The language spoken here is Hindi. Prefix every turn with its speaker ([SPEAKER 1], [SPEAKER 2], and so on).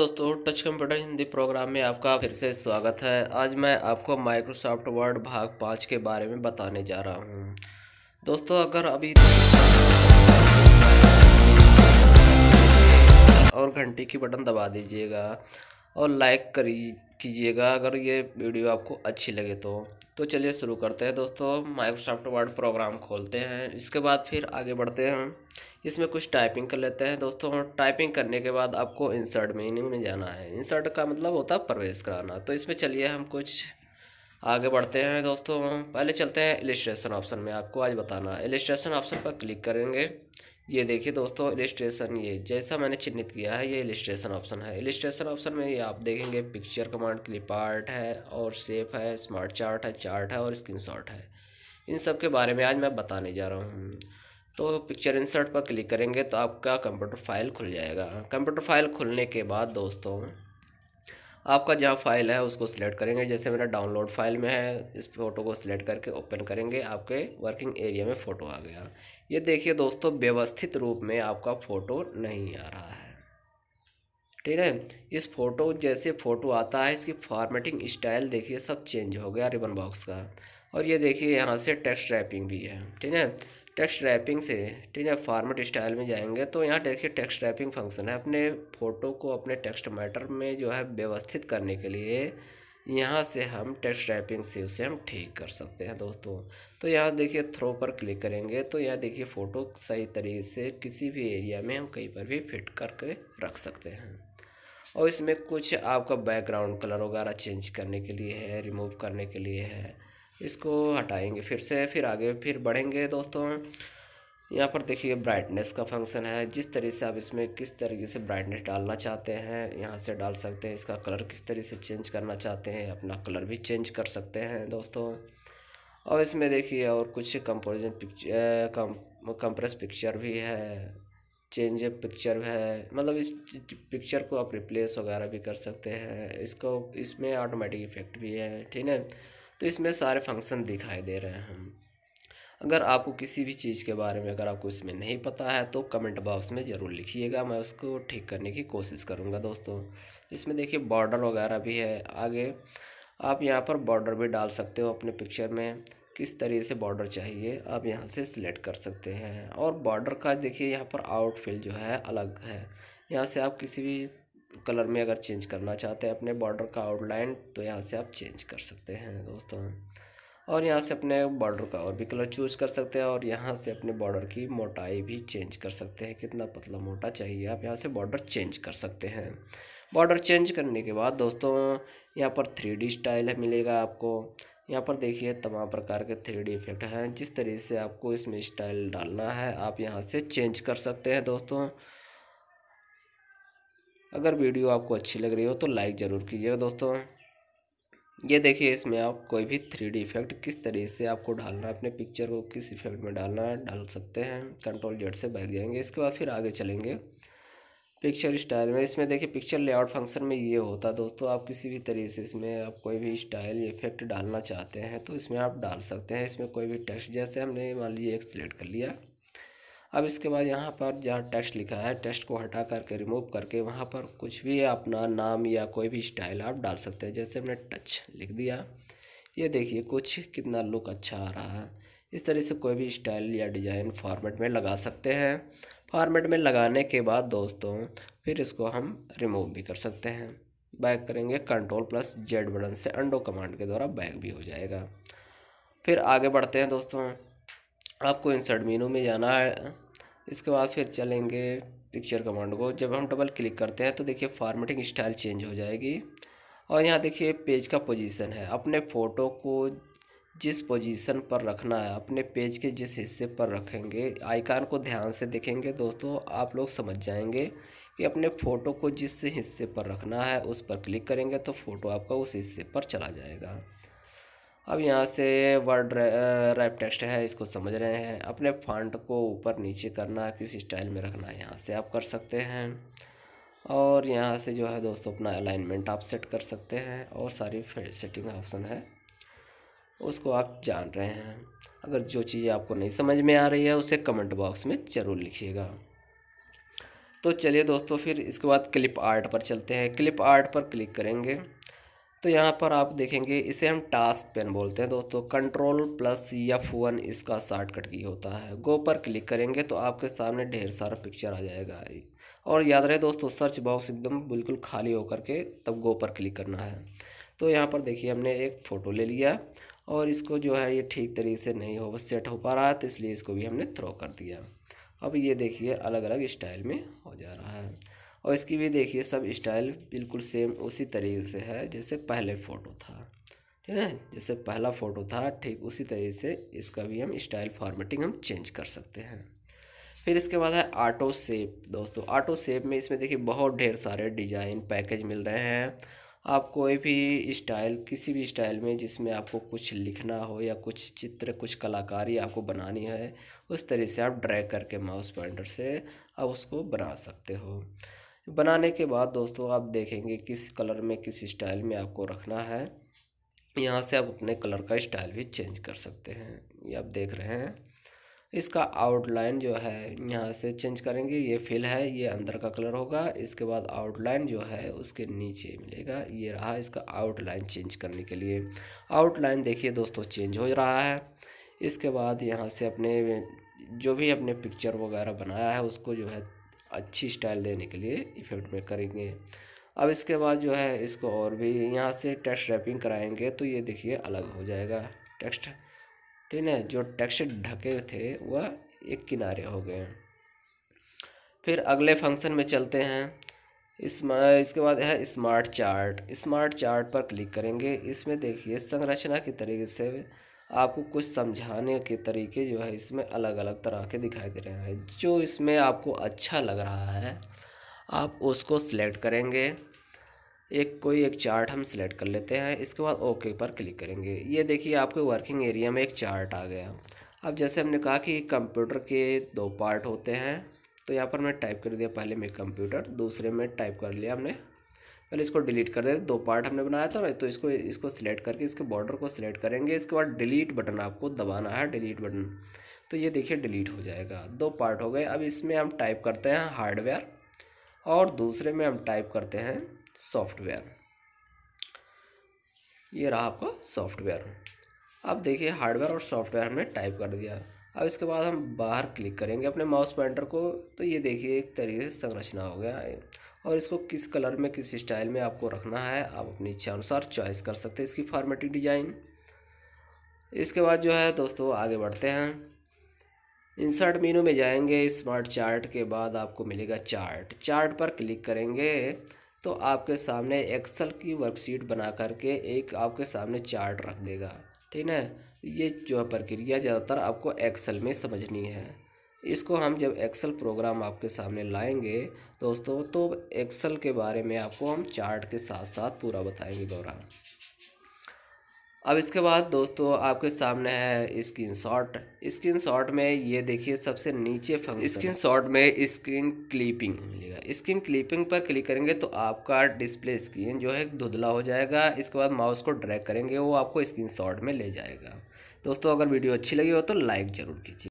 [SPEAKER 1] दोस्तों टच कंप्यूटर हिंदी प्रोग्राम में आपका फिर से स्वागत है आज मैं आपको माइक्रोसॉफ्ट वर्ड भाग पाँच के बारे में बताने जा रहा हूँ दोस्तों अगर अभी और घंटी की बटन दबा दीजिएगा और लाइक करी कीजिएगा अगर ये वीडियो आपको अच्छी लगे तो तो चलिए शुरू करते हैं दोस्तों माइक्रोसॉफ्ट वर्ड प्रोग्राम खोलते हैं इसके बाद फिर आगे बढ़ते हैं इसमें कुछ टाइपिंग कर लेते हैं दोस्तों टाइपिंग करने के बाद आपको इंसर्ट मेन्यू में जाना है इंसर्ट का मतलब होता है प्रवेश कराना तो इसमें चलिए हम कुछ आगे बढ़ते हैं दोस्तों पहले चलते हैं इलिस्ट्रेशन ऑप्शन में आपको आज बताना है इलिस्ट्रेशन ऑप्शन पर क्लिक करेंगे ये देखिए दोस्तों इलिस्ट्रेशन ये जैसा मैंने चिन्हित किया है ये इलिस्ट्रेशन ऑप्शन है इलिस्ट्रेशन ऑप्शन में ये आप देखेंगे पिक्चर कमांड क्लिप आर्ट है और सेफ है स्मार्ट चार्ट है चार्ट है और शॉट है इन सब के बारे में आज मैं बताने जा रहा हूँ तो पिक्चर इंसर्ट पर क्लिक करेंगे तो आपका कंप्यूटर फाइल खुल जाएगा कंप्यूटर फाइल खुलने के बाद दोस्तों आपका जहाँ फाइल है उसको सिलेक्ट करेंगे जैसे मेरा डाउनलोड फाइल में है इस फोटो को सिलेक्ट करके ओपन करेंगे आपके वर्किंग एरिया में फ़ोटो आ गया ये देखिए दोस्तों व्यवस्थित रूप में आपका फ़ोटो नहीं आ रहा है ठीक है इस फ़ोटो जैसे फ़ोटो आता है इसकी फॉर्मेटिंग स्टाइल देखिए सब चेंज हो गया रिबन बॉक्स का और ये देखिए यहाँ से टेक्स्ट रैपिंग भी है ठीक है टेक्स्ट रैपिंग से ठीक है फॉर्मेट स्टाइल में जाएंगे तो यहाँ देखिए टेक्स्ट रैपिंग फंक्शन है अपने फ़ोटो को अपने टेक्स्ट मैटर में जो है व्यवस्थित करने के लिए यहाँ से हम टेक्स्ट रैपिंग से उसे हम ठीक कर सकते हैं दोस्तों तो यहाँ देखिए थ्रो पर क्लिक करेंगे तो यहाँ देखिए फ़ोटो सही तरीके से किसी भी एरिया में हम कहीं पर भी फिट करके रख सकते हैं और इसमें कुछ आपका बैकग्राउंड कलर वगैरह चेंज करने के लिए है रिमूव करने के लिए है इसको हटाएंगे फिर से फिर आगे फिर बढ़ेंगे दोस्तों यहाँ पर देखिए ब्राइटनेस का फंक्शन है जिस तरीके से आप इसमें किस तरीके से ब्राइटनेस डालना चाहते हैं यहाँ से डाल सकते हैं इसका कलर किस तरीके से चेंज करना चाहते हैं अपना कलर भी चेंज कर सकते हैं दोस्तों और इसमें देखिए और कुछ कंपोजिशन पिक्चर कम कंप्रेस पिक्चर भी है चेंज पिक्चर है मतलब इस पिक्चर को आप रिप्लेस वगैरह भी कर सकते हैं इसको इसमें ऑटोमेटिक इफेक्ट भी है ठीक है तो इसमें सारे फंक्शन दिखाई दे रहे हैं अगर आपको किसी भी चीज़ के बारे में अगर आपको इसमें नहीं पता है तो कमेंट बॉक्स में ज़रूर लिखिएगा मैं उसको ठीक करने की कोशिश करूँगा दोस्तों इसमें देखिए बॉर्डर वगैरह भी है आगे आप यहाँ पर बॉर्डर भी डाल सकते हो अपने पिक्चर में किस तरीके से बॉर्डर चाहिए आप यहाँ से सिलेक्ट कर सकते हैं और बॉर्डर का देखिए यहाँ पर आउटफिल जो है अलग है यहाँ से आप किसी भी कलर में अगर चेंज करना चाहते हैं अपने बॉर्डर का आउटलाइन तो यहाँ से आप चेंज कर सकते हैं दोस्तों और यहाँ से अपने बॉर्डर का और भी कलर चूज कर सकते हैं और यहाँ से अपने बॉर्डर की मोटाई भी चेंज कर सकते हैं कितना पतला मोटा चाहिए आप यहाँ से बॉर्डर चेंज कर सकते हैं बॉर्डर चेंज करने के बाद दोस्तों यहाँ पर थ्री डी स्टाइल मिलेगा आपको यहाँ पर देखिए तमाम प्रकार के थ्री डी इफेक्ट हैं जिस तरीके से आपको इसमें स्टाइल डालना है आप यहाँ से चेंज कर सकते हैं दोस्तों अगर वीडियो आपको अच्छी लग रही हो तो लाइक ज़रूर कीजिएगा दोस्तों ये देखिए इसमें आप कोई भी थ्री डी इफेक्ट किस तरीके से आपको डालना है अपने पिक्चर को किस इफेक्ट में डालना है डाल सकते हैं कंट्रोल जेड से बैठ जाएंगे इसके बाद फिर आगे चलेंगे पिक्चर स्टाइल में इसमें देखिए पिक्चर लेआउट फंक्शन में ये होता है दोस्तों आप किसी भी तरीके से इसमें आप कोई भी स्टाइल इफेक्ट डालना चाहते हैं तो इसमें आप डाल सकते हैं इसमें कोई भी टेक्स्ट जैसे हमने मान लीजिए एक सिलेक्ट कर लिया अब इसके बाद यहाँ पर जहाँ टेक्स्ट लिखा है टेक्स्ट को हटा करके रिमूव करके वहाँ पर कुछ भी अपना नाम या कोई भी स्टाइल आप डाल सकते हैं जैसे हमने टच लिख दिया ये देखिए कुछ कितना लुक अच्छा आ रहा है इस तरह से कोई भी स्टाइल या डिज़ाइन फॉर्मेट में लगा सकते हैं फॉर्मेट में लगाने के बाद दोस्तों फिर इसको हम रिमूव भी कर सकते हैं बैक करेंगे कंट्रोल प्लस जेड बटन से अंडो कमांड के द्वारा बैक भी हो जाएगा फिर आगे बढ़ते हैं दोस्तों आपको इंसर्ट मीनू में जाना है इसके बाद फिर चलेंगे पिक्चर कमांड को जब हम डबल क्लिक करते हैं तो देखिए फॉर्मेटिंग स्टाइल चेंज हो जाएगी और यहाँ देखिए पेज का पोजीशन है अपने फ़ोटो को जिस पोजीशन पर रखना है अपने पेज के जिस हिस्से पर रखेंगे आइकान को ध्यान से देखेंगे दोस्तों आप लोग समझ जाएंगे कि अपने फ़ोटो को जिस हिस्से पर रखना है उस पर क्लिक करेंगे तो फ़ोटो आपका उस हिस्से पर चला जाएगा अब यहाँ से वर्ड रैप टेक्स्ट है इसको समझ रहे हैं अपने फंड को ऊपर नीचे करना किस स्टाइल में रखना है यहाँ से आप कर सकते हैं और यहाँ से जो है दोस्तों अपना अलाइनमेंट आप सेट कर सकते हैं और सारी सेटिंग ऑप्शन है उसको आप जान रहे हैं अगर जो चीज़ आपको नहीं समझ में आ रही है उसे कमेंट बॉक्स में ज़रूर लिखिएगा तो चलिए दोस्तों फिर इसके बाद क्लिप आर्ट पर चलते हैं क्लिप आर्ट पर क्लिक करेंगे तो यहाँ पर आप देखेंगे इसे हम टास्क पेन बोलते हैं दोस्तों कंट्रोल प्लस एफ वन इसका शार्टकट की होता है गो पर क्लिक करेंगे तो आपके सामने ढेर सारा पिक्चर आ जाएगा और याद रहे दोस्तों सर्च बॉक्स एकदम बिल्कुल खाली होकर के तब गो पर क्लिक करना है तो यहाँ पर देखिए हमने एक फ़ोटो ले लिया और इसको जो है ये ठीक तरीके से नहीं हो सेट हो पा रहा है तो इसलिए इसको भी हमने थ्रो कर दिया अब ये देखिए अलग अलग स्टाइल में हो जा रहा है और इसकी भी देखिए सब स्टाइल बिल्कुल सेम उसी तरीके से है जैसे पहले फ़ोटो था ठीक है जैसे पहला फ़ोटो था ठीक उसी तरीके से इसका भी हम स्टाइल फॉर्मेटिंग हम चेंज कर सकते हैं फिर इसके बाद है आटो सेप दोस्तों आटो सेप में इसमें देखिए बहुत ढेर सारे डिज़ाइन पैकेज मिल रहे हैं आप कोई भी स्टाइल किसी भी स्टाइल में जिसमें आपको कुछ लिखना हो या कुछ चित्र कुछ कलाकारी आपको बनानी है उस तरीके से आप ड्रैग करके माउस पॉइंटर से आप उसको बना सकते हो बनाने के बाद दोस्तों आप देखेंगे किस कलर में किस स्टाइल में आपको रखना है यहाँ से आप अपने कलर का स्टाइल भी चेंज कर सकते हैं ये आप देख रहे हैं इसका आउटलाइन जो है यहाँ से चेंज करेंगे ये फिल है ये अंदर का कलर होगा इसके बाद आउटलाइन जो है उसके नीचे मिलेगा ये रहा इसका आउटलाइन चेंज करने के लिए आउटलाइन देखिए दोस्तों चेंज हो रहा है इसके बाद यहाँ से अपने जो भी अपने पिक्चर वगैरह बनाया है उसको जो है अच्छी स्टाइल देने के लिए इफेक्ट में करेंगे अब इसके बाद जो है इसको और भी यहाँ से टेक्स्ट रैपिंग कराएंगे तो ये देखिए अलग हो जाएगा टेक्स्ट ठीक है जो टेक्स्ट ढके थे वह एक किनारे हो गए फिर अगले फंक्शन में चलते हैं इसमें इसके बाद है स्मार्ट चार्ट स्मार्ट चार्ट पर क्लिक करेंगे इसमें देखिए संरचना की तरीके से आपको कुछ समझाने के तरीके जो है इसमें अलग अलग तरह के दिखाई दे रहे हैं जो इसमें आपको अच्छा लग रहा है आप उसको सिलेक्ट करेंगे एक कोई एक चार्ट हम सिलेक्ट कर लेते हैं इसके बाद ओके पर क्लिक करेंगे ये देखिए आपके वर्किंग एरिया में एक चार्ट आ गया अब जैसे हमने कहा कि कंप्यूटर के दो पार्ट होते हैं तो यहाँ पर मैं टाइप कर दिया पहले में कंप्यूटर दूसरे में टाइप कर लिया हमने पहले इसको डिलीट कर देते दो पार्ट हमने बनाया था तो इसको इसको सिलेक्ट करके इसके बॉर्डर को सिलेक्ट करेंगे इसके बाद डिलीट बटन आपको दबाना है डिलीट बटन तो ये देखिए डिलीट हो जाएगा दो पार्ट हो गए अब इसमें हम टाइप करते हैं हार्डवेयर और दूसरे में हम टाइप करते हैं सॉफ्टवेयर ये रहा आपका सॉफ्टवेयर अब देखिए हार्डवेयर और सॉफ्टवेयर हमने टाइप कर दिया अब इसके बाद हम बाहर क्लिक करेंगे अपने माउस पॉइंटर को तो ये देखिए एक तरीके से संरचना हो गया और इसको किस कलर में किस स्टाइल में आपको रखना है आप अपनी इच्छा अनुसार चॉइस कर सकते हैं इसकी फॉर्मेटिंग डिजाइन इसके बाद जो है दोस्तों आगे बढ़ते हैं इंसर्ट मीनू में जाएंगे स्मार्ट चार्ट के बाद आपको मिलेगा चार्ट चार्ट पर क्लिक करेंगे तो आपके सामने एक्सल की वर्कशीट बना करके एक आपके सामने चार्ट रख देगा ठीक है ये जो प्रक्रिया ज़्यादातर आपको एक्सल में समझनी है इसको हम जब एक्सेल प्रोग्राम आपके सामने लाएंगे दोस्तों तो एक्सेल के बारे में आपको हम चार्ट के साथ साथ पूरा बताएंगे गौरा अब इसके बाद दोस्तों आपके सामने है स्क्रीन शॉट स्क्रीन शॉट में ये देखिए सबसे नीचे फंक्शन स्क्रीन शॉट में स्क्रीन क्लिपिंग मिलेगा स्क्रीन क्लिपिंग पर क्लिक करेंगे तो आपका डिस्प्ले स्क्रीन जो है धुधला हो जाएगा इसके बाद माउस को ड्रैग करेंगे वो आपको स्क्रीन शॉट में ले जाएगा दोस्तों अगर वीडियो अच्छी लगी हो तो लाइक ज़रूर कीजिए